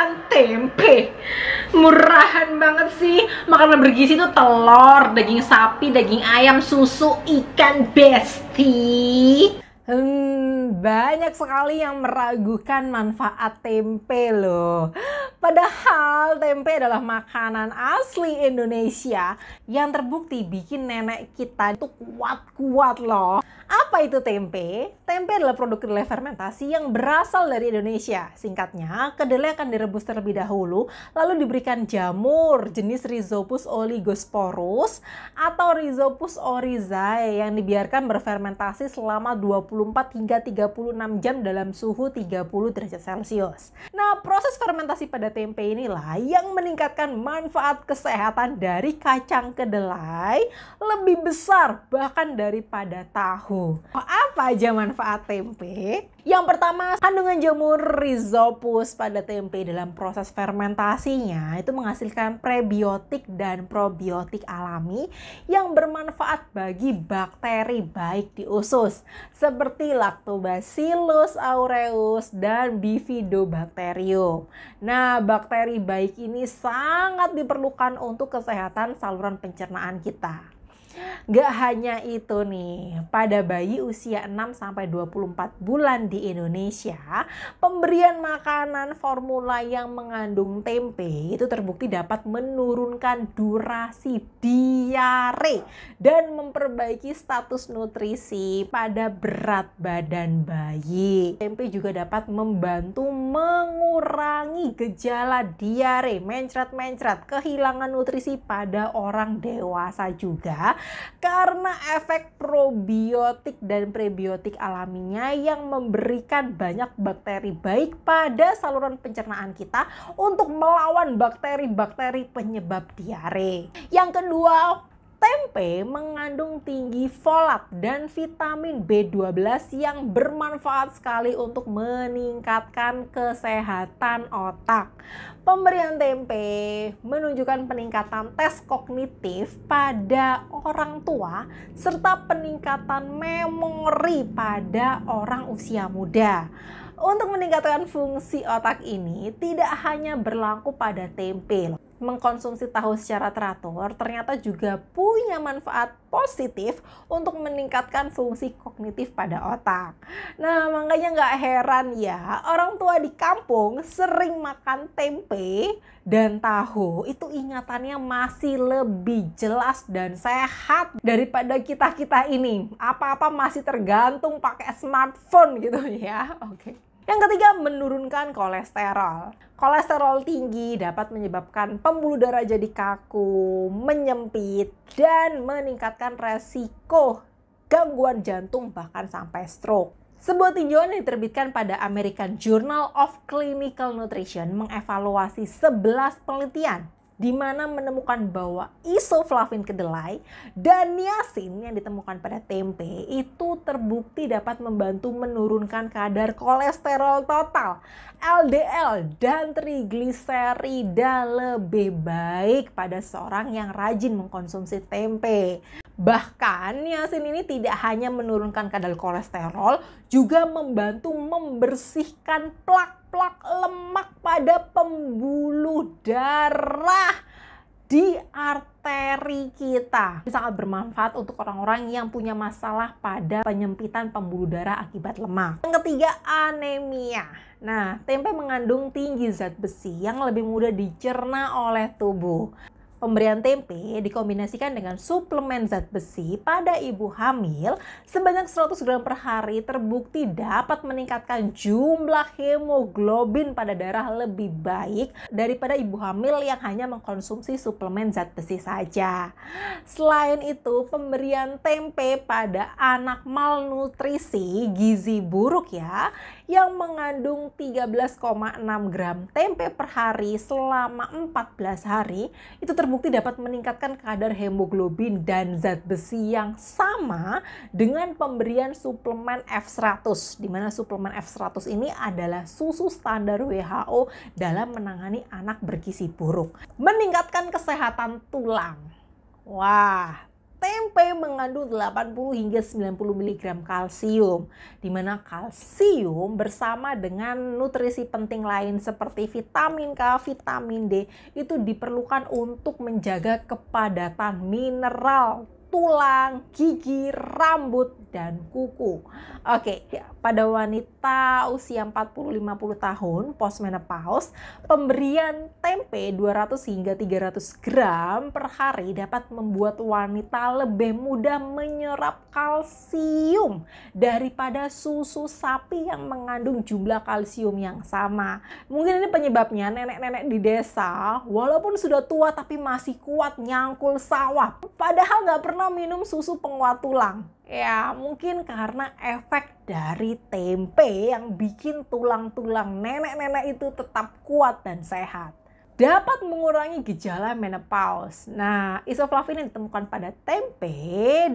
makan tempe murahan banget sih makanan bergizi itu telur daging sapi daging ayam susu ikan besti Hmm, banyak sekali yang meragukan manfaat tempe loh. Padahal tempe adalah makanan asli Indonesia yang terbukti bikin nenek kita itu kuat-kuat loh. Apa itu tempe? Tempe adalah produk kedelai fermentasi yang berasal dari Indonesia. Singkatnya, kedelai akan direbus terlebih dahulu, lalu diberikan jamur jenis Rhizopus oligosporus atau Rhizopus oryzae yang dibiarkan berfermentasi selama 24 hingga 36 jam dalam suhu 30 derajat Celcius proses fermentasi pada tempe inilah yang meningkatkan manfaat kesehatan dari kacang kedelai lebih besar bahkan daripada tahu. Apa aja manfaat tempe? Yang pertama, kandungan jamur rhizopus pada tempe dalam proses fermentasinya itu menghasilkan prebiotik dan probiotik alami yang bermanfaat bagi bakteri baik di usus seperti Lactobacillus aureus dan Bifidobacterium bakterium. Nah, bakteri baik ini sangat diperlukan untuk kesehatan saluran pencernaan kita. Gak hanya itu nih, pada bayi usia 6 sampai 24 bulan di Indonesia, pemberian makanan formula yang mengandung tempe itu terbukti dapat menurunkan durasi diare dan memperbaiki status nutrisi pada berat badan bayi. Tempe juga dapat membantu mengurangi gejala diare, mencret-mencret, kehilangan nutrisi pada orang dewasa juga karena efek probiotik dan prebiotik alaminya yang memberikan banyak bakteri baik pada saluran pencernaan kita untuk melawan bakteri-bakteri penyebab diare. Yang kedua, Tempe mengandung tinggi folat dan vitamin B12 yang bermanfaat sekali untuk meningkatkan kesehatan otak. Pemberian tempe menunjukkan peningkatan tes kognitif pada orang tua serta peningkatan memori pada orang usia muda. Untuk meningkatkan fungsi otak ini tidak hanya berlaku pada tempe mengkonsumsi tahu secara teratur ternyata juga punya manfaat positif untuk meningkatkan fungsi kognitif pada otak. Nah, makanya nggak heran ya, orang tua di kampung sering makan tempe dan tahu. Itu ingatannya masih lebih jelas dan sehat daripada kita-kita ini. Apa-apa masih tergantung pakai smartphone gitu ya. Oke. Okay. Yang ketiga, menurunkan kolesterol. Kolesterol tinggi dapat menyebabkan pembuluh darah jadi kaku, menyempit, dan meningkatkan resiko gangguan jantung bahkan sampai stroke. Sebuah tinjauan yang diterbitkan pada American Journal of Clinical Nutrition mengevaluasi 11 penelitian di mana menemukan bahwa isoflavin kedelai dan niacin yang ditemukan pada tempe itu terbukti dapat membantu menurunkan kadar kolesterol total, LDL dan trigliserida lebih baik pada seorang yang rajin mengkonsumsi tempe. Bahkan niacin ini tidak hanya menurunkan kadar kolesterol, juga membantu membersihkan plak-plak lemak pada pembuluh darah di arteri kita. Ini sangat bermanfaat untuk orang-orang yang punya masalah pada penyempitan pembuluh darah akibat lemak. Yang ketiga, anemia. Nah, tempe mengandung tinggi zat besi yang lebih mudah dicerna oleh tubuh. Pemberian tempe dikombinasikan dengan suplemen zat besi pada ibu hamil sebanyak 100 gram per hari terbukti dapat meningkatkan jumlah hemoglobin pada darah lebih baik daripada ibu hamil yang hanya mengkonsumsi suplemen zat besi saja. Selain itu, pemberian tempe pada anak malnutrisi gizi buruk ya yang mengandung 13,6 gram tempe per hari selama 14 hari itu terbukti dapat meningkatkan kadar hemoglobin dan zat besi yang sama dengan pemberian suplemen F100 Dimana suplemen F100 ini adalah susu standar WHO dalam menangani anak bergizi buruk meningkatkan kesehatan tulang Wah, tempe mengandung 80 hingga 90 mg kalsium, di mana kalsium bersama dengan nutrisi penting lain seperti vitamin K, vitamin D itu diperlukan untuk menjaga kepadatan mineral tulang, gigi, rambut, dan kuku. Oke, ya, pada wanita usia 40-50 tahun postmenopause, pemberian tempe 200 hingga 300 gram per hari dapat membuat wanita lebih mudah menyerap kalsium daripada susu sapi yang mengandung jumlah kalsium yang sama. Mungkin ini penyebabnya nenek-nenek di desa walaupun sudah tua tapi masih kuat nyangkul sawah. Padahal nggak pernah karena minum susu penguat tulang. Ya, mungkin karena efek dari tempe yang bikin tulang-tulang nenek-nenek itu tetap kuat dan sehat. Dapat mengurangi gejala menopause. Nah, isoflavin yang ditemukan pada tempe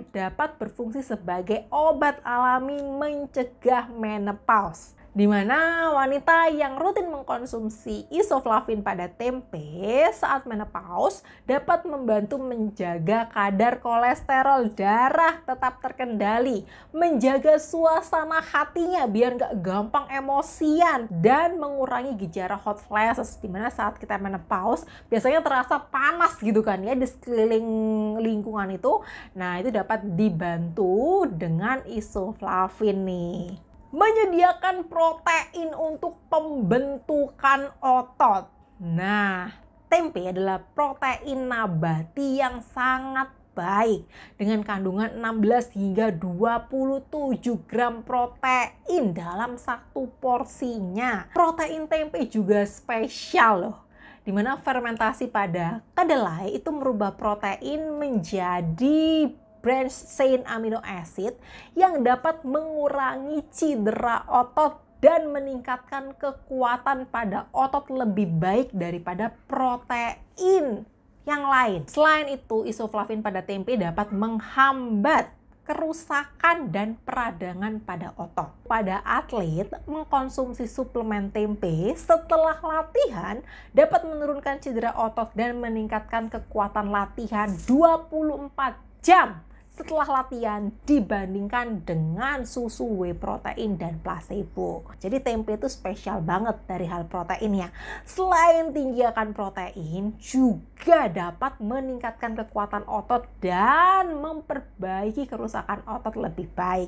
dapat berfungsi sebagai obat alami mencegah menopause di mana wanita yang rutin mengkonsumsi isoflavin pada tempe saat menopause dapat membantu menjaga kadar kolesterol darah tetap terkendali, menjaga suasana hatinya biar nggak gampang emosian, dan mengurangi gejala hot flashes di mana saat kita menopause biasanya terasa panas gitu kan ya di sekeliling lingkungan itu. Nah itu dapat dibantu dengan isoflavin nih menyediakan protein untuk pembentukan otot. Nah, tempe adalah protein nabati yang sangat baik dengan kandungan 16 hingga 27 gram protein dalam satu porsinya. Protein tempe juga spesial loh di mana fermentasi pada kedelai itu merubah protein menjadi branch chain amino acid yang dapat mengurangi cedera otot dan meningkatkan kekuatan pada otot lebih baik daripada protein yang lain. Selain itu, isoflavin pada tempe dapat menghambat kerusakan dan peradangan pada otot. Pada atlet, mengkonsumsi suplemen tempe setelah latihan dapat menurunkan cedera otot dan meningkatkan kekuatan latihan 24 jam setelah latihan dibandingkan dengan susu whey protein dan placebo. Jadi tempe itu spesial banget dari hal proteinnya. Selain tinggi akan protein, juga dapat meningkatkan kekuatan otot dan memperbaiki kerusakan otot lebih baik.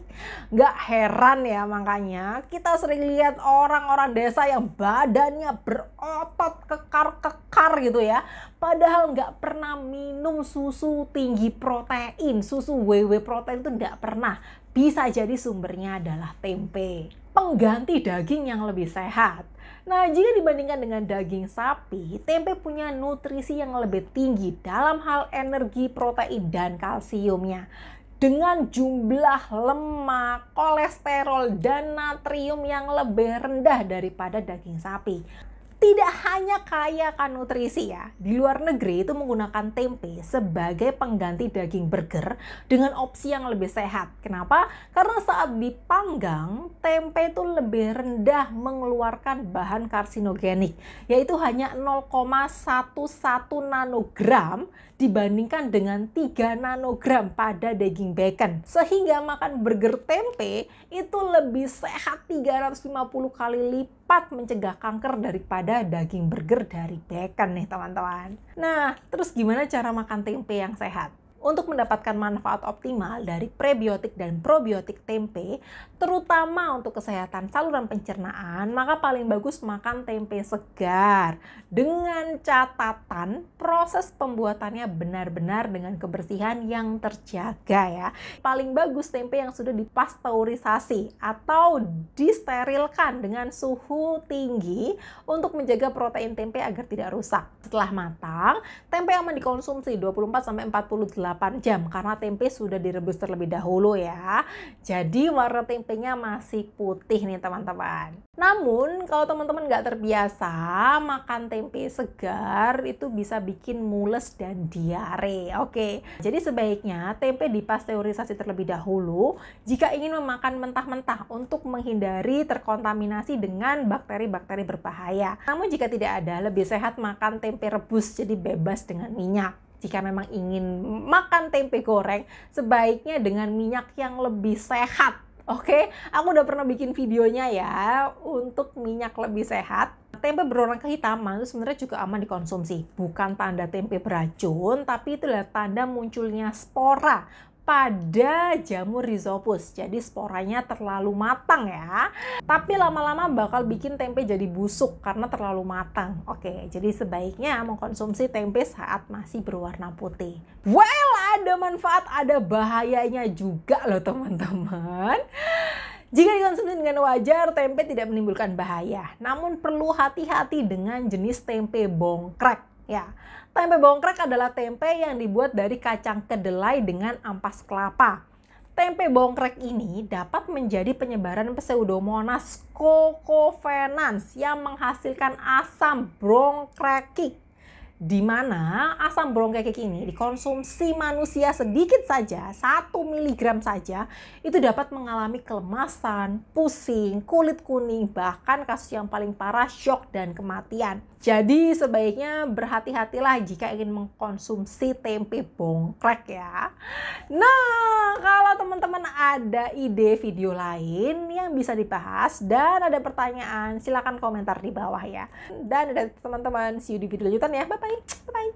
Nggak heran ya makanya kita sering lihat orang-orang desa yang badannya berotot kekar-kekar gitu ya. Padahal nggak pernah minum susu tinggi protein, susu WW protein itu nggak pernah. Bisa jadi sumbernya adalah tempe, pengganti daging yang lebih sehat. Nah, jika dibandingkan dengan daging sapi, tempe punya nutrisi yang lebih tinggi dalam hal energi, protein, dan kalsiumnya dengan jumlah lemak, kolesterol, dan natrium yang lebih rendah daripada daging sapi tidak hanya kaya akan nutrisi ya, di luar negeri itu menggunakan tempe sebagai pengganti daging burger dengan opsi yang lebih sehat. Kenapa? Karena saat dipanggang, tempe itu lebih rendah mengeluarkan bahan karsinogenik, yaitu hanya 0,11 nanogram dibandingkan dengan 3 nanogram pada daging bacon. Sehingga makan burger tempe itu lebih sehat 350 kali lipat tepat mencegah kanker daripada daging burger dari bacon nih teman-teman. Nah, terus gimana cara makan tempe yang sehat? untuk mendapatkan manfaat optimal dari prebiotik dan probiotik tempe, terutama untuk kesehatan saluran pencernaan, maka paling bagus makan tempe segar. Dengan catatan proses pembuatannya benar-benar dengan kebersihan yang terjaga ya. Paling bagus tempe yang sudah dipasteurisasi atau disterilkan dengan suhu tinggi untuk menjaga protein tempe agar tidak rusak. Setelah matang, tempe aman dikonsumsi 24 sampai 48 8 jam karena tempe sudah direbus terlebih dahulu ya. Jadi warna tempenya masih putih nih teman-teman. Namun kalau teman-teman nggak terbiasa makan tempe segar itu bisa bikin mules dan diare. Oke, jadi sebaiknya tempe dipasteurisasi terlebih dahulu jika ingin memakan mentah-mentah untuk menghindari terkontaminasi dengan bakteri-bakteri berbahaya. Namun jika tidak ada, lebih sehat makan tempe rebus jadi bebas dengan minyak jika memang ingin makan tempe goreng, sebaiknya dengan minyak yang lebih sehat. Oke, okay? aku udah pernah bikin videonya ya untuk minyak lebih sehat. Tempe berwarna kehitaman itu sebenarnya juga aman dikonsumsi. Bukan tanda tempe beracun, tapi itu adalah tanda munculnya spora pada jamur rhizopus. Jadi sporanya terlalu matang ya. Tapi lama-lama bakal bikin tempe jadi busuk karena terlalu matang. Oke, jadi sebaiknya mengkonsumsi tempe saat masih berwarna putih. Well, ada manfaat, ada bahayanya juga loh teman-teman. Jika dikonsumsi dengan wajar, tempe tidak menimbulkan bahaya. Namun perlu hati-hati dengan jenis tempe bongkrek. Ya, tempe bongkrek adalah tempe yang dibuat dari kacang kedelai dengan ampas kelapa. Tempe bongkrek ini dapat menjadi penyebaran pseudomonas kokofenans yang menghasilkan asam bronkreki di mana asam bronkekik ini dikonsumsi manusia sedikit saja, 1 mg saja, itu dapat mengalami kelemasan, pusing, kulit kuning, bahkan kasus yang paling parah shock dan kematian. Jadi sebaiknya berhati-hatilah jika ingin mengkonsumsi tempe bongkrek ya. Nah, kalau teman-teman ada ide video lain yang bisa dibahas dan ada pertanyaan, silakan komentar di bawah ya. Dan ada teman-teman, see you di video lanjutan ya. Bye-bye. Bye bye.